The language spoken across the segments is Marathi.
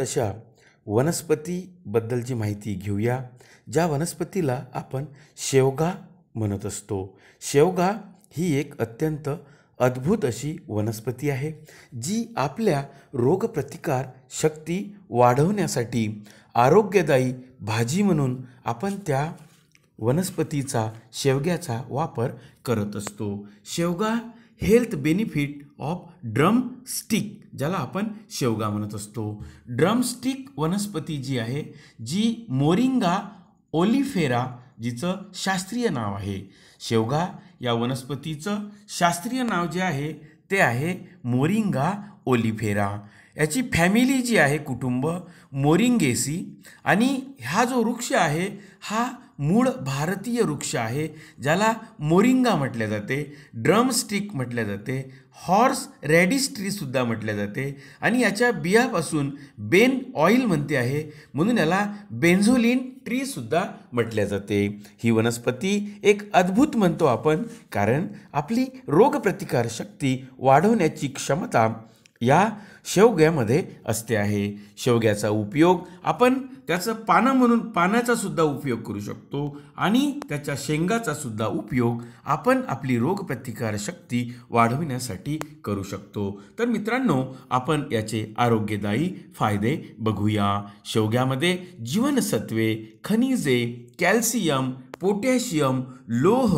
तशा वनस्पतीबद्दलची माहिती घेऊया ज्या वनस्पतीला आपण शेवगा म्हणत असतो शेवगा ही एक अत्यंत अद्भुत अशी वनस्पती आहे जी आपल्या रोगप्रतिकार शक्ती वाढवण्यासाठी आरोग्यदायी भाजी म्हणून आपण त्या वनस्पतीचा शेवग्याचा वापर करत असतो शेवगा health benefit of drumstick ज्याला आपण शेवगा म्हणत असतो ड्रम स्टिक वनस्पती जी आहे जी मोरिंगा ओलिफेरा जिचं शास्त्रीय नाव आहे शेवगा या वनस्पतीचं शास्त्रीय नाव जे आहे ते आहे मोरिंगा ओलिफेरा याची फॅमिली जी आहे कुटुंब मोरिंगेसी आणि हा जो वृक्ष आहे हा मूळ भारतीय वृक्ष आहे ज्याला मोरिंगा म्हटले जाते ड्रमस्टिक म्हटले जाते हॉर्स रॅडिश ट्रीसुद्धा म्हटले जाते आणि याच्या बियापासून बेन ऑइल म्हणते आहे म्हणून याला बेन्झोलिन ट्रीसुद्धा म्हटले जाते ही वनस्पती एक अद्भुत म्हणतो आपण कारण आपली रोगप्रतिकारशक्ती वाढवण्याची क्षमता या शेवग्यामध्ये असते आहे शेवग्याचा उपयोग आपण त्याचं पानं म्हणून पाण्याचा सुद्धा उपयोग करू शकतो आणि त्याच्या शेंगाचा सुद्धा उपयोग आपण आपली रोगप्रतिकारशक्ती वाढविण्यासाठी करू शकतो तर मित्रांनो आपण याचे आरोग्यदायी फायदे बघूया शेवग्यामध्ये जीवनसत्वे खनिजे कॅल्शियम पोटॅशियम लोह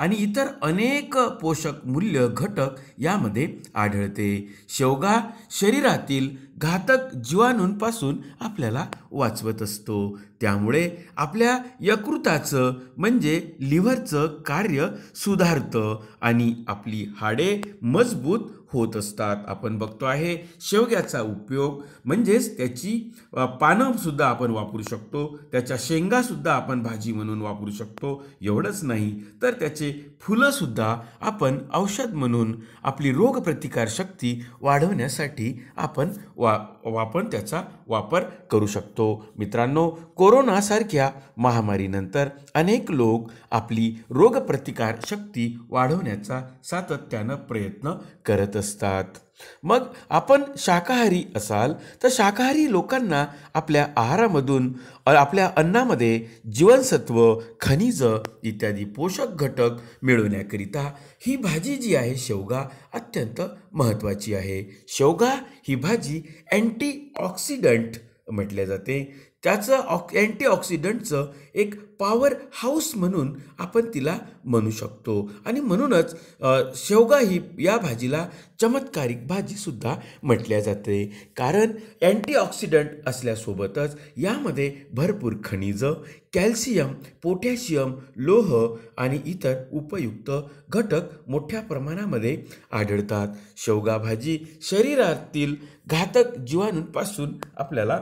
आणि इतर अनेक पोषक मूल्य घटक यामध्ये आढळते शेवगा शरीरातील घातक जीवाणूंपासून आपल्याला वाचवत असतो त्यामुळे आपल्या यकृताचं म्हणजे लिव्हरचं कार्य सुधारतं आणि आपली हाडे मजबूत होत असतात आपण बघतो आहे शेवग्याचा उपयोग म्हणजेच त्याची पानंसुद्धा आपण वापरू शकतो त्याच्या शेंगासुद्धा आपण भाजी म्हणून वापरू शकतो एवढंच नाही तर त्याचे फुलंसुद्धा आपण औषध म्हणून आपली रोगप्रतिकारशक्ती वाढवण्यासाठी आपण वा आपण त्याचा वापर करू शकतो मित्रांनो कोरोनासारख्या महामारीनंतर अनेक लोक आपली रोगप्रतिकारशक्ती वाढवण्याचा सातत्यानं प्रयत्न करत असतात मग आपण शाकाहारी असाल तर शाकाहारी लोकांना आपल्या आहारामधून आपल्या अन्नामध्ये जीवनसत्व खनिज इत्यादी पोषक घटक मिळवण्याकरिता ही भाजी जी आहे शेवगा अत्यंत महत्त्वाची आहे शेवगा ही भाजी अँटीऑक्सिडंट म्हटले जाते त्याचं ऑक् अँटीऑक्सिडंटचं एक पॉवर हाऊस म्हणून आपण तिला म्हणू शकतो आणि म्हणूनच शेवगा ही या भाजीला चमत्कारिक भाजीसुद्धा म्हटल्या जाते कारण अँटीऑक्सिडंट असल्यासोबतच यामध्ये भरपूर खनिजं कॅल्शियम पोटॅशियम लोह आणि इतर उपयुक्त घटक मोठ्या प्रमाणामध्ये आढळतात शेवगा भाजी शरीरातील घातक जीवाणूंपासून आपल्याला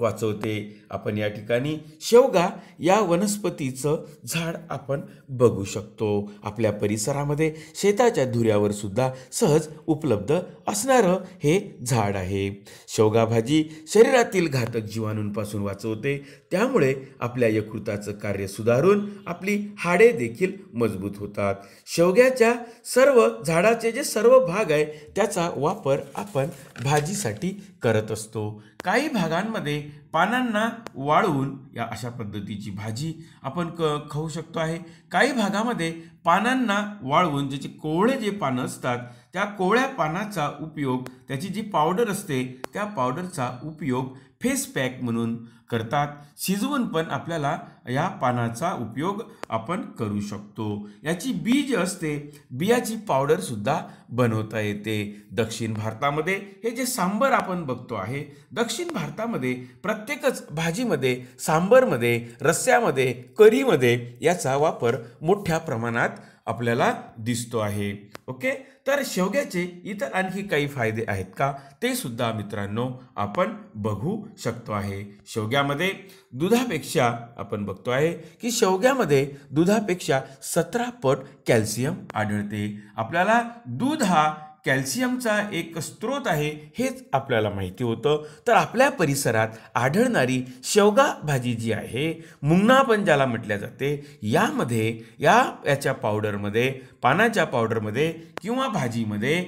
वाचवते आपण या ठिकाणी शेवगा या वनस्पतीचं झाड आपण बघू शकतो आपल्या परिसरामध्ये शेताच्या धुऱ्यावर सुद्धा सहज उपलब्ध असणारं हे झाड आहे शेवगा भाजी शरीरातील घातक जीवाणूंपासून वाचवते त्यामुळे आपल्या यकृताचं कार्य सुधारून आपली हाडे देखील मजबूत होतात शेवग्याच्या सर्व झाडाचे जे सर्व भाग आहे त्याचा वापर आपण भाजीसाठी करत असतो काही भागांमध्ये पानांना वाळवून या अशा पद्धतीची भाजी आपण क खाऊ शकतो आहे काही भागामध्ये पानांना वाळवून ज्याचे कोवळे जे पानं असतात त्या कोवळ्या पानाचा उपयोग त्याची जी पावडर असते त्या पावडरचा उपयोग फेस पॅक म्हणून करतात शिजवून पण आपल्याला या पानाचा उपयोग आपण करू शकतो याची बीज असते बियाची पावडरसुद्धा बनवता येते दक्षिण भारतामध्ये हे जे सांबर आपण बघतो आहे दक्षिण भारतामध्ये प्रत्येक प्रत्येकच भाजीमध्ये सांबरमध्ये रस्स्यामध्ये करीमध्ये याचा वापर मोठ्या प्रमाणात आपल्याला दिसतो आहे ओके तर शेवग्याचे इतर आणखी काही फायदे आहेत का ते सुद्धा मित्रांनो आपण बघू शकतो आहे शेवग्यामध्ये दुधापेक्षा आपण बघतो आहे की शेवग्यामध्ये दुधापेक्षा सतरा पट कॅल्शियम आढळते आपल्याला दूध हा कॅल्शियमचा एक स्त्रोत आहे हेच आपल्याला माहिती होतं तर आपल्या परिसरात आढळणारी शेवगा भाजी जी आहे मुंगना पण ज्याला म्हटल्या जाते यामध्ये या याच्या पावडरमध्ये पानाच्या पावडरमध्ये किंवा भाजीमध्ये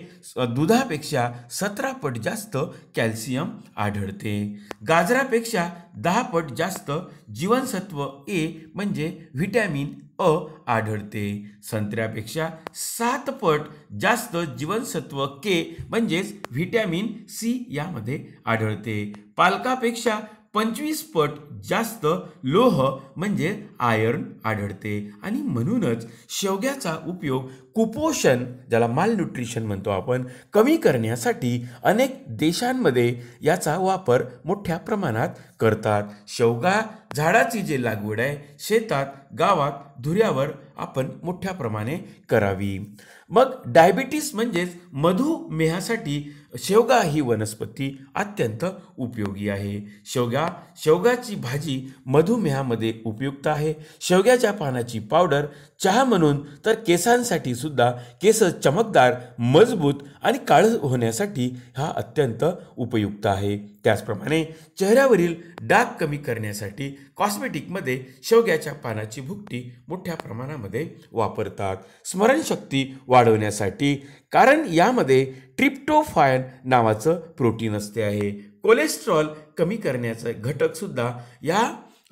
दुधापेक्षा सतरा पट जास्त कॅल्शियम आढळते गाजरापेक्षा दहा पट जास्त जीवनसत्व ए म्हणजे व्हिटॅमिन अ आढळते संत्र्यापेक्षा सात पट जास्त जीवनसत्व के म्हणजेच व्हिटॅमिन सी यामध्ये आढळते पालकापेक्षा पंचवीस पट जास्त लोह म्हणजे आयर्न आढळते आणि म्हणूनच शेवग्याचा उपयोग कुपोषण ज्याला मालन्युट्रिशन म्हणतो आपण कमी करण्यासाठी अनेक देशांमध्ये याचा वापर मोठ्या प्रमाणात करतात शेवगा झाडाची जी लागवड आहे शेतात गावात धुऱ्यावर आपण मोठ्या प्रमाणे करावी मग डायबिटीस म्हणजेच मधुमेहासाठी शेवगा ही वनस्पती अत्यंत उपयोगी आहे शेवगा शेवगाची भाजी मधुमेहामध्ये उपयुक्त आहे शेवग्याच्या पानाची पावडर चहा म्हणून तर केसांसाठी सुद्धा केस चमकदार मजबूत आणि काळज होण्यासाठी हा अत्यंत उपयुक्त आहे त्याचप्रमाणे चेहऱ्यावरील डाग कमी करण्यासाठी कॉस्मेटिकमध्ये शेवग्याच्या पानाची भुकटी मोठ्या प्रमाणामध्ये वापरतात स्मरणशक्ती वाढवण्यासाठी कारण यामध्ये ट्रिप्टोफायन नावाचं प्रोटीन असते आहे कोलेस्ट्रॉल कमी करण्याचं घटकसुद्धा या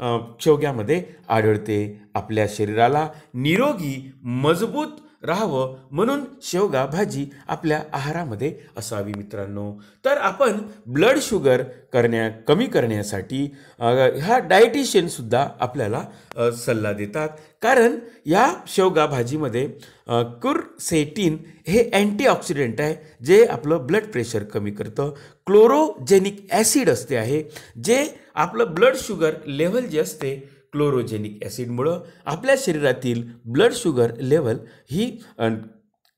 शेवग्यामध्ये आढळते आपल्या शरीराला निरोगी मजबूत राहावं म्हणून शेवगा भाजी आपल्या आहारामध्ये असावी मित्रांनो तर आपण ब्लड शुगर करण्या कमी करण्यासाठी ह्या डायटिशियनसुद्धा आपल्याला सल्ला देतात कारण या शेवगा भाजीमध्ये कुरसेटीन हे अँटीऑक्सिडेंट आहे जे आपलं ब्लड प्रेशर कमी करतं क्लोरोजेनिक ॲसिड असते आहे जे आपलं ब्लड शुगर लेवल जे असते क्लोरोजेनिक ॲसिडमुळं आपल्या शरीरातील ब्लड शुगर लेवल ही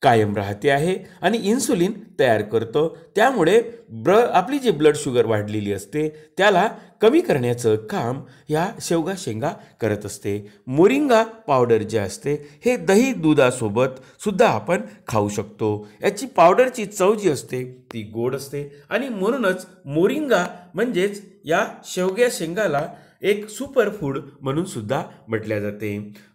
कायम राहते आहे आणि इन्सुलिन तयार करतो त्यामुळे ब्र आपली जी ब्लड शुगर वाढलेली असते त्याला कमी करण्याचं काम ह्या शेवगा शेंगा करत असते मोरिंगा पावडर जे असते हे दही दुधासोबत सुद्धा आपण खाऊ शकतो याची पावडरची चव जी असते ती गोड असते आणि म्हणूनच मोरिंगा म्हणजेच या शेवग्या शेंगाला एक सुपर फूड म्हणून सुद्धा म्हटल्या जाते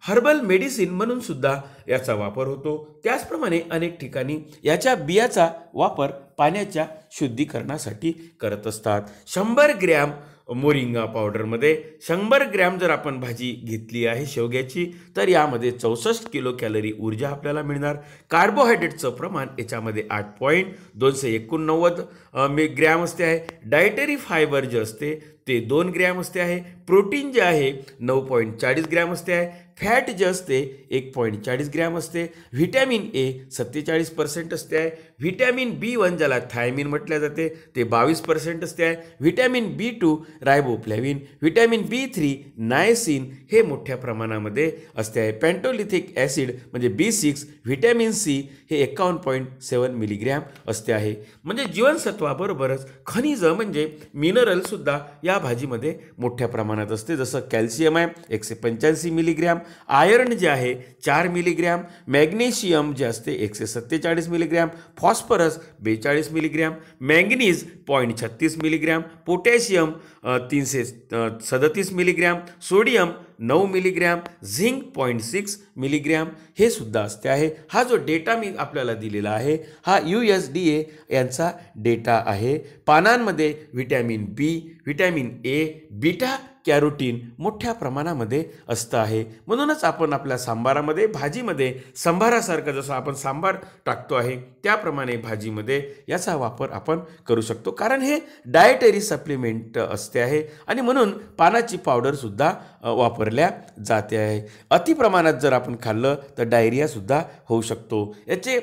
हर्बल मेडिसिन म्हणून सुद्धा याचा वापर होतो त्याचप्रमाणे अनेक ठिकाणी याच्या बियाचा वापर पाण्याच्या शुद्धीकरणासाठी करत असतात शंभर ग्रॅम मोरिंगा पावडरमध्ये शंभर ग्रॅम जर आपण भाजी घेतली आहे शेवग्याची तर यामध्ये चौसष्ट किलो कॅलरी ऊर्जा आपल्याला मिळणार कार्बोहायड्रेटचं प्रमाण याच्यामध्ये आठ पॉईंट दोनशे एकोणनव्वद मे ग्रॅम असते आहे डायटरी फायबर जे असते ते दोन ग्रॅम असते आहे प्रोटीन जे आहे नऊ पॉईंट चाळीस ग्रॅम असते आहे फॅट जे असते एक पॉईंट चाळीस ग्रॅम असते व्हिटॅमिन ए सत्तेचाळीस पर्सेंट असते आहे व्हिटॅमिन बी वन ज्याला थायमिन म्हटले जाते ते बावीस पर्सेंट असते आहे vitamin B two riboflavin vitamin B three niacin हे मोठ्या प्रमाणामध्ये असते आहे पॅन्टोलिथिक ॲसिड म्हणजे बी सिक्स व्हिटॅमिन सी हे एकावन्न पॉईंट सेवन मिलीग्रॅम असते आहे म्हणजे जीवनसत्वाबरोबरच खनिज म्हणजे मिनरलसुद्धा या भाजीमध्ये मोठ्या प्रमाणात असते जसं कॅल्शियम आहे एकशे पंच्याऐंशी मिलीग्रॅम आयर्न जे है चार मिलीग्रैम मॅग्नेशियम जे असते एकशे सत्तेचाळीस मिलीग्रॅम फॉस्फरस बेचस मिलीग्रैम मॅंगनीज पॉइंट छत्तीस पोटैशियम तीन से सदतीस मिलीग्रैम सोडियम नऊ milligram zinc point six milligram हे सुद्धा असते आहे हा जो डेटा मी आपल्याला दिलेला आहे हा यू एस डी ए यांचा डेटा आहे पानांमध्ये vitamin B vitamin A beta carotene मोठ्या प्रमाणामध्ये असतं आहे म्हणूनच आपण आपल्या सांबारामध्ये भाजीमध्ये सांबारासारखं जसं आपण सांबार टाकतो आहे त्याप्रमाणे भाजीमध्ये याचा वापर आपण करू शकतो कारण हे डायटरी सप्लिमेंट असते आहे आणि म्हणून पानाची पावडरसुद्धा वापर वापरल्या जाते आहे अतिप्रमाणात जर आपण खाल्लं तर डायरियासुद्धा होऊ शकतो याचे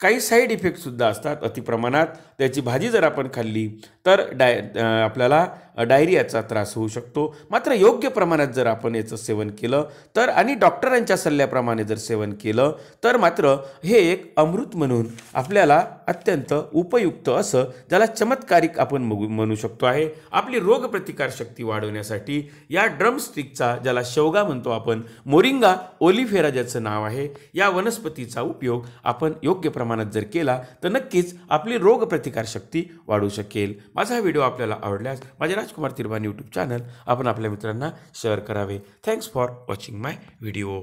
काही साईड इफेक्टसुद्धा असतात अतिप्रमाणात त्याची भाजी जर आपण खाल्ली तर डाय आपल्याला डायरियाचा त्रास होऊ शकतो मात्र योग्य प्रमाणात जर आपण याचं सेवन केलं तर आणि डॉक्टरांच्या सल्ल्याप्रमाणे जर सेवन केलं तर मात्र हे एक अमृत म्हणून आपल्याला अत्यंत उपयुक्त असं ज्याला चमत्कारिक आपण म्हणू शकतो आहे आपली रोगप्रतिकारशक्ती वाढवण्यासाठी या ड्रमस्टिकचा ज्याला शेवगा म्हणतो आपण मोरिंगा ओलिफेरा ज्याचं नाव आहे या वनस्पतीचा उपयोग आपण योग्य प्रमाणात जर केला तर नक्कीच आपली रोगप्रति प्रतिकारशक्ती वाढू शकेल माझा हा व्हिडिओ आपल्याला आवडल्यास माझे राजकुमार तिरबान यूट्यूब चॅनल आपण आपल्या मित्रांना शेअर करावे thanks for watching my video